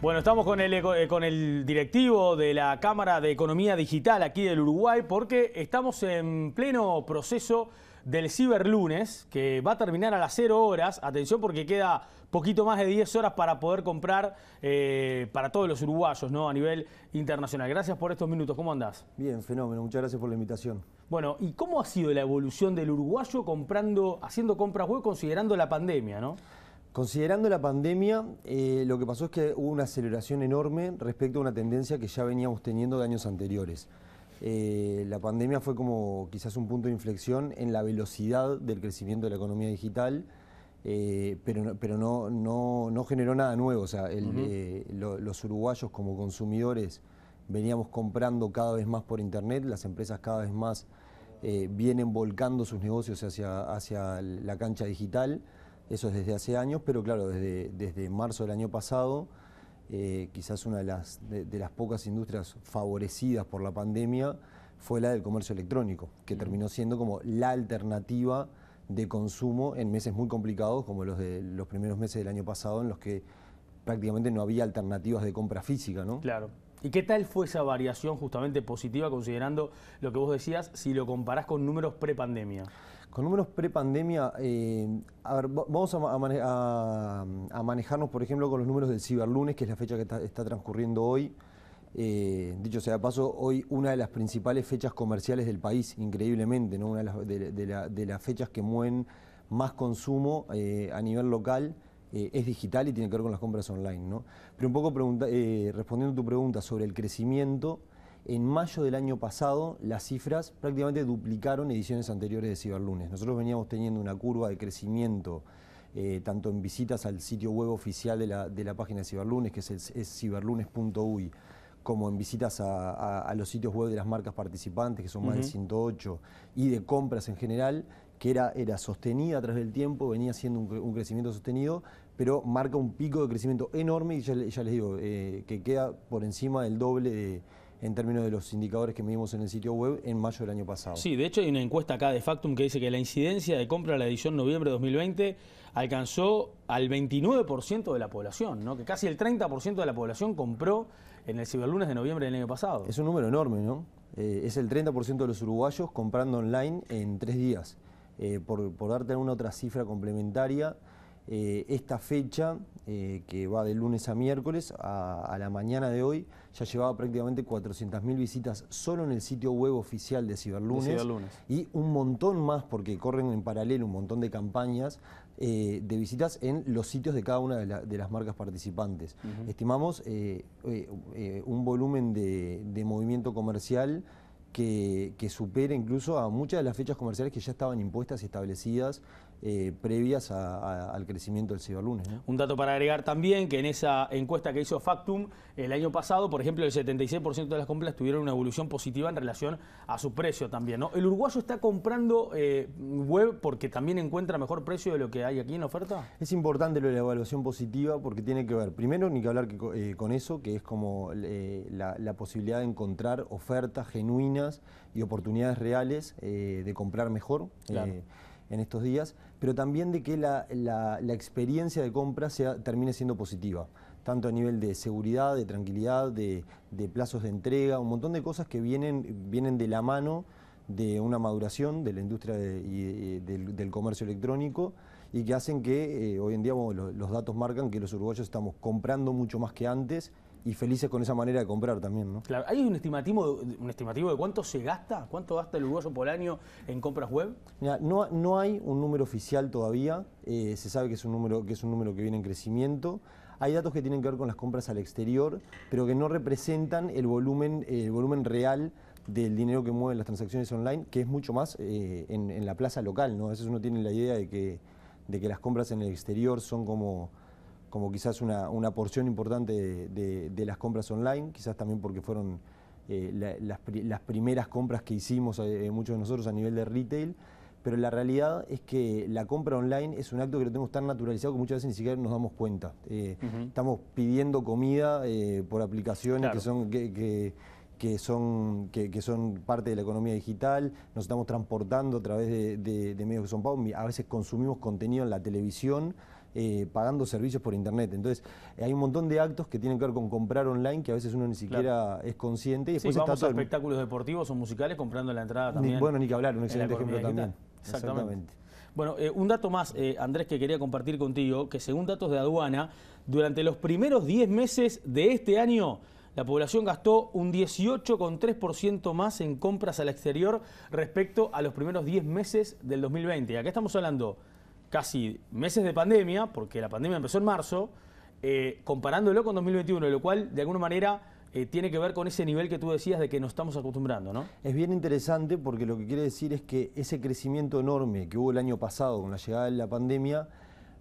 Bueno, estamos con el, eh, con el directivo de la Cámara de Economía Digital aquí del Uruguay porque estamos en pleno proceso del ciberlunes que va a terminar a las 0 horas. Atención porque queda poquito más de 10 horas para poder comprar eh, para todos los uruguayos ¿no? a nivel internacional. Gracias por estos minutos. ¿Cómo andás? Bien, fenómeno. Muchas gracias por la invitación. Bueno, ¿y cómo ha sido la evolución del uruguayo comprando, haciendo compras web considerando la pandemia? ¿no? Considerando la pandemia, eh, lo que pasó es que hubo una aceleración enorme respecto a una tendencia que ya veníamos teniendo de años anteriores. Eh, la pandemia fue como quizás un punto de inflexión en la velocidad del crecimiento de la economía digital, eh, pero, no, generó nada nuevo. sea, los uruguayos como consumidores veníamos comprando cada vez más por Internet, las empresas cada vez más vienen volcando sus negocios hacia la cancha digital eso es desde hace años, pero claro, desde, desde marzo del año pasado, eh, quizás una de las, de, las pocas industrias favorecidas por la pandemia fue la del comercio electrónico, que terminó siendo como la alternativa de consumo en meses muy complicados, como los de los primeros meses del año pasado, en los que prácticamente no había alternativas de compra física, ¿no? Claro. ¿Y qué tal fue esa variación justamente positiva, considerando lo que vos decías, si lo comparás con números pre pandemia con números pre-pandemia, eh, vamos a, manejarnos, por ejemplo, con los números del ciberlunes, que es la fecha que está, transcurriendo hoy. Eh, dicho sea de paso, hoy una de las principales fechas comerciales del país, increíblemente, ¿no? una de las, fechas que mueven más consumo eh, a nivel local. es digital y tiene que ver con las compras online. ¿no? Pero un poco respondiendo a tu pregunta sobre el crecimiento, en mayo del año pasado, las cifras prácticamente duplicaron ediciones anteriores de Ciberlunes. Nosotros veníamos teniendo una curva de crecimiento, eh, tanto en visitas al sitio web oficial de la, página de Ciberlunes, que es, es ciberlunes.uy, como en visitas a, los sitios web de las marcas participantes, que son más de 108, y de compras en general, que era, era sostenida a través del tiempo, venía siendo un, crecimiento sostenido, pero marca un pico de crecimiento enorme y ya, les digo, eh, que queda por encima del doble de en términos de los indicadores que medimos en el sitio web en mayo del año pasado. Sí, de hecho hay una encuesta acá de Factum que dice que la incidencia de compra a la edición noviembre de 2020 alcanzó al 29% de la población, ¿no? que casi el 30% de la población compró en el ciberlunes de noviembre del año pasado. Es un número enorme, ¿no? Eh, es el 30% de los uruguayos comprando online en tres días. Eh, por, por darte una otra cifra complementaria, eh, esta fecha, eh, que va de lunes a miércoles, a, la mañana de hoy, ya llevaba prácticamente 400.000 visitas solo en el sitio web oficial de Ciberlunes, y un montón más, porque corren en paralelo un montón de campañas eh, de visitas en los sitios de cada una de, las marcas participantes. Estimamos un volumen de, movimiento comercial que, que incluso a muchas de las fechas comerciales que ya estaban impuestas y establecidas eh, previas al crecimiento del ciberlunes. Un dato para agregar también, que en esa encuesta que hizo Factum el año pasado, por ejemplo, el 76% de las compras tuvieron una evolución positiva en relación a su precio también. ¿El uruguayo está comprando eh, web porque también encuentra mejor precio de lo que hay aquí en oferta? Es importante lo de la evaluación positiva porque tiene que ver, primero, ni que hablar eh, con eso, que es como la, la, posibilidad de encontrar ofertas genuinas y oportunidades reales de comprar mejor. Claro en estos días, pero también de que la, experiencia de compra termine siendo positiva, tanto a nivel de seguridad, de tranquilidad, de, plazos de entrega, un montón de cosas que vienen, vienen de la mano de una maduración de la industria y del, comercio electrónico y que hacen que eh, hoy en día los datos marcan que los uruguayos estamos comprando mucho más que antes y felices con esa manera de comprar también, ¿no? Claro, ¿hay un estimativo, un estimativo de cuánto se gasta? ¿Cuánto gasta el uruguayo por año en compras web? no, no hay un número oficial todavía, eh, se sabe que es, un número, que es un número que viene en crecimiento. Hay datos que tienen que ver con las compras al exterior, pero que no representan el volumen, eh, el volumen real del dinero que mueven las transacciones online, que es mucho más eh, en, la plaza local, ¿no? A veces uno tiene la idea de que, de que las compras en el exterior son como como quizás una, una porción importante de, las compras online, quizás también porque fueron eh, las, primeras compras que hicimos eh, eh, muchos de nosotros a nivel de retail, pero la realidad es que la compra online es un acto que lo tenemos tan naturalizado que muchas veces ni siquiera nos damos cuenta. Estamos pidiendo comida por aplicaciones que son... son, que, son parte de la economía digital, nos estamos transportando a través de, de medios que son pagos, a veces consumimos contenido en la televisión, eh, pagando servicios por Internet. Entonces, eh, hay un montón de actos que tienen que ver con comprar online que a veces uno ni siquiera es consciente. Y después vamos está a espectáculos deportivos o musicales comprando la entrada también. bueno, ni que hablar, un excelente ejemplo también. Exactamente. Bueno, eh, un dato más, Andrés, que quería compartir contigo, que según datos de aduana, durante los primeros 10 meses de este año, la población gastó un 18,3% más en compras al exterior respecto a los primeros 10 meses del 2020. qué estamos hablando casi meses de pandemia, porque la pandemia empezó en marzo, eh, comparándolo con 2021, lo cual de alguna manera eh, tiene que ver con ese nivel que tú decías de que nos estamos acostumbrando, ¿no? Es bien interesante porque lo que quiere decir es que ese crecimiento enorme que hubo el año pasado con la llegada de la pandemia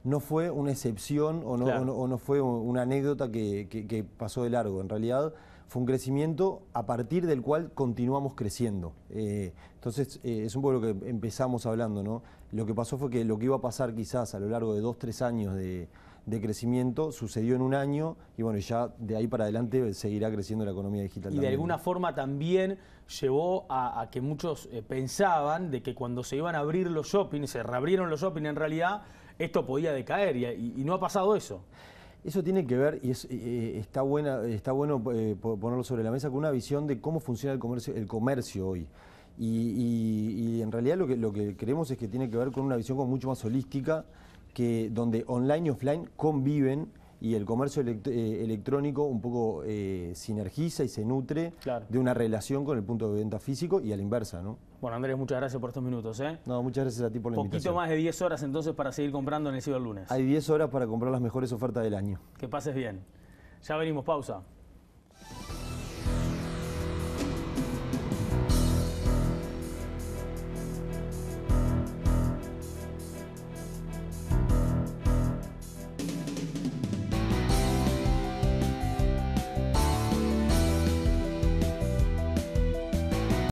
no fue una excepción o no, o no, fue una anécdota que, pasó de largo. En realidad fue un crecimiento a partir del cual continuamos creciendo. Eh, entonces eh, es un poco lo que empezamos hablando. ¿no? Lo que pasó fue que lo que iba a pasar quizás a lo largo de dos, tres años de, crecimiento sucedió en un año y bueno, ya de ahí para adelante seguirá creciendo la economía digital. Y de alguna forma también llevó a, que muchos eh, pensaban de que cuando se iban a abrir los shoppings, se reabrieron los shoppings en realidad, esto podía decaer y, no ha pasado eso. Eso tiene que ver, y eh, eh, está, buena, está bueno eh, ponerlo sobre la mesa, con una visión de cómo funciona el comercio, el comercio hoy. Y, en realidad lo que, lo que creemos es que tiene que ver con una visión mucho más holística, que donde online y offline conviven y el comercio eh, electrónico un poco eh, sinergiza y se nutre de una relación con el punto de venta físico y a la inversa, ¿no? Bueno, Andrés, muchas gracias por estos minutos, ¿eh? No, muchas gracias a ti por la Poquito invitación. Poquito más de 10 horas entonces para seguir comprando en el lunes Hay 10 horas para comprar las mejores ofertas del año. Que pases bien. Ya venimos, pausa.